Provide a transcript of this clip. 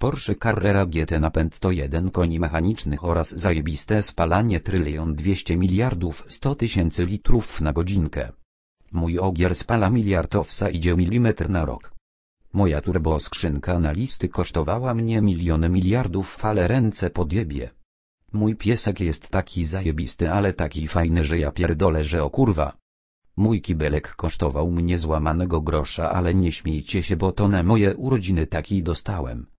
Porsche Carrera GT napęd to 1 koni mechanicznych oraz zajebiste spalanie trylion 200 miliardów 100 tysięcy litrów na godzinkę. Mój ogier spala miliard owsa idzie milimetr na rok. Moja turboskrzynka na listy kosztowała mnie miliony miliardów fale ręce podjebie. Mój piesek jest taki zajebisty ale taki fajny że ja pierdolę że o kurwa. Mój kibelek kosztował mnie złamanego grosza ale nie śmiejcie się bo to na moje urodziny taki dostałem.